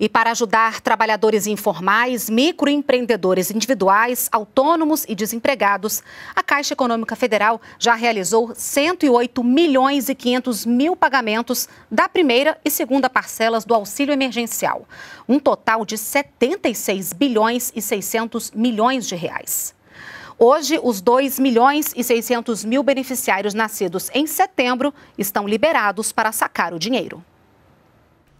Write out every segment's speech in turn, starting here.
E para ajudar trabalhadores informais, microempreendedores individuais, autônomos e desempregados, a Caixa Econômica Federal já realizou 108 milhões e 500 mil pagamentos da primeira e segunda parcelas do auxílio emergencial, um total de 76 bilhões e 600 milhões de reais. Hoje, os 2 milhões e 600 mil beneficiários nascidos em setembro estão liberados para sacar o dinheiro.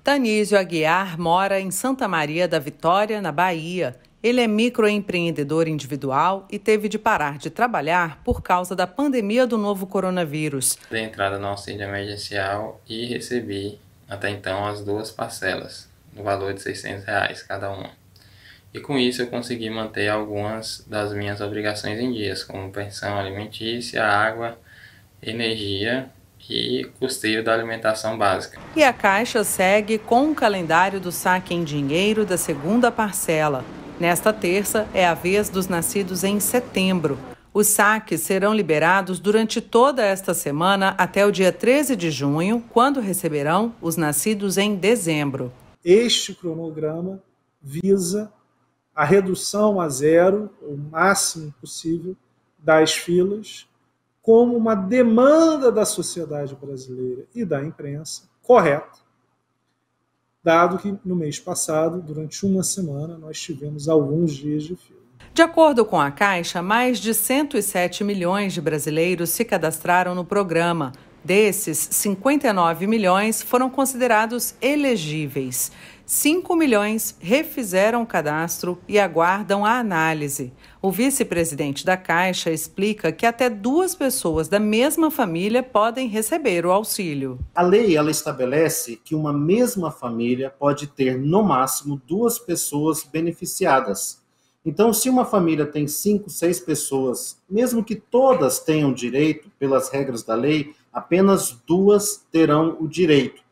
Danísio Aguiar mora em Santa Maria da Vitória, na Bahia. Ele é microempreendedor individual e teve de parar de trabalhar por causa da pandemia do novo coronavírus. Dei entrada no auxílio emergencial e recebi, até então, as duas parcelas, no valor de 600 reais cada uma. E com isso eu consegui manter algumas das minhas obrigações em dias, como pensão alimentícia, água, energia e custeio da alimentação básica. E a Caixa segue com o calendário do saque em dinheiro da segunda parcela. Nesta terça é a vez dos nascidos em setembro. Os saques serão liberados durante toda esta semana até o dia 13 de junho, quando receberão os nascidos em dezembro. Este cronograma visa a redução a zero, o máximo possível, das filas como uma demanda da sociedade brasileira e da imprensa correta, dado que no mês passado, durante uma semana, nós tivemos alguns dias de fila. De acordo com a Caixa, mais de 107 milhões de brasileiros se cadastraram no programa. Desses, 59 milhões foram considerados elegíveis. 5 milhões refizeram o cadastro e aguardam a análise. O vice-presidente da Caixa explica que até duas pessoas da mesma família podem receber o auxílio. A lei ela estabelece que uma mesma família pode ter no máximo duas pessoas beneficiadas então, se uma família tem cinco, seis pessoas, mesmo que todas tenham direito, pelas regras da lei, apenas duas terão o direito.